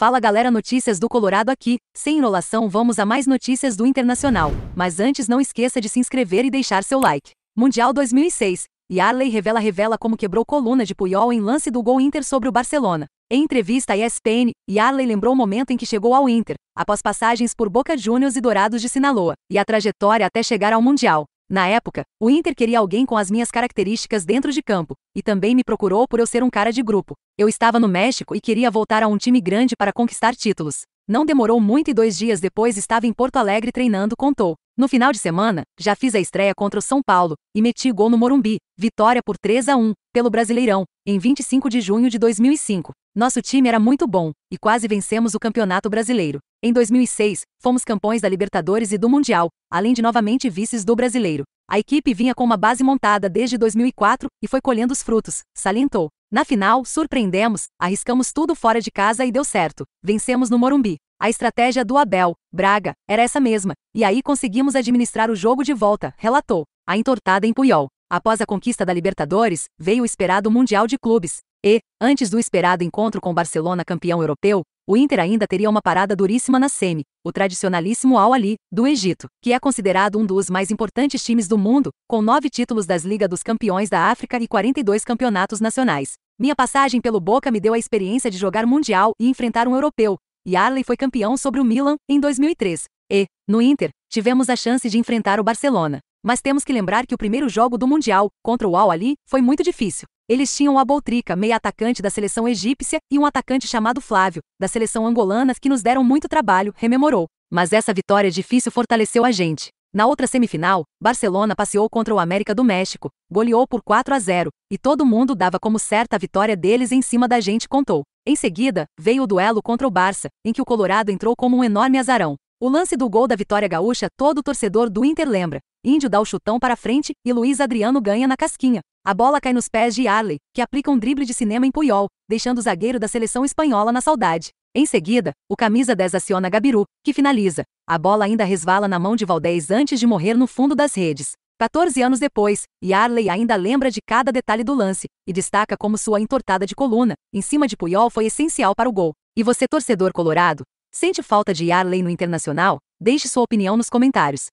Fala galera, notícias do Colorado aqui. Sem enrolação, vamos a mais notícias do internacional. Mas antes, não esqueça de se inscrever e deixar seu like. Mundial 2006. Yarley revela revela como quebrou coluna de Puyol em lance do gol Inter sobre o Barcelona. Em entrevista à ESPN, Yarley lembrou o momento em que chegou ao Inter, após passagens por Boca Juniors e Dourados de Sinaloa, e a trajetória até chegar ao Mundial. Na época, o Inter queria alguém com as minhas características dentro de campo, e também me procurou por eu ser um cara de grupo. Eu estava no México e queria voltar a um time grande para conquistar títulos. Não demorou muito e dois dias depois estava em Porto Alegre treinando, contou. No final de semana, já fiz a estreia contra o São Paulo e meti gol no Morumbi, vitória por 3 a 1 pelo Brasileirão, em 25 de junho de 2005. Nosso time era muito bom e quase vencemos o Campeonato Brasileiro. Em 2006, fomos campeões da Libertadores e do Mundial, além de novamente vices do Brasileiro. A equipe vinha com uma base montada desde 2004 e foi colhendo os frutos, salientou. Na final, surpreendemos, arriscamos tudo fora de casa e deu certo. Vencemos no Morumbi. A estratégia do Abel, Braga, era essa mesma, e aí conseguimos administrar o jogo de volta, relatou. A entortada em Puyol. Após a conquista da Libertadores, veio o esperado Mundial de Clubes, e, antes do esperado encontro com Barcelona campeão europeu, o Inter ainda teria uma parada duríssima na Semi, o tradicionalíssimo Al-Ali, do Egito, que é considerado um dos mais importantes times do mundo, com nove títulos das Liga dos Campeões da África e 42 campeonatos nacionais. Minha passagem pelo Boca me deu a experiência de jogar Mundial e enfrentar um europeu, e Arley foi campeão sobre o Milan em 2003. E, no Inter, tivemos a chance de enfrentar o Barcelona. Mas temos que lembrar que o primeiro jogo do Mundial, contra o Al-Ali, foi muito difícil. Eles tinham a Boltrica, meia atacante da seleção egípcia, e um atacante chamado Flávio, da seleção angolana, que nos deram muito trabalho, rememorou. Mas essa vitória difícil fortaleceu a gente. Na outra semifinal, Barcelona passeou contra o América do México, goleou por 4 a 0, e todo mundo dava como certa a vitória deles em cima da gente contou. Em seguida, veio o duelo contra o Barça, em que o Colorado entrou como um enorme azarão. O lance do gol da vitória gaúcha todo torcedor do Inter lembra. Índio dá o chutão para frente e Luiz Adriano ganha na casquinha. A bola cai nos pés de Arley, que aplica um drible de cinema em Puyol, deixando o zagueiro da seleção espanhola na saudade. Em seguida, o camisa 10 aciona Gabiru, que finaliza. A bola ainda resvala na mão de Valdés antes de morrer no fundo das redes. 14 anos depois, Yarley ainda lembra de cada detalhe do lance e destaca como sua entortada de coluna, em cima de Puyol, foi essencial para o gol. E você, torcedor colorado, Sente falta de Yarley no Internacional? Deixe sua opinião nos comentários.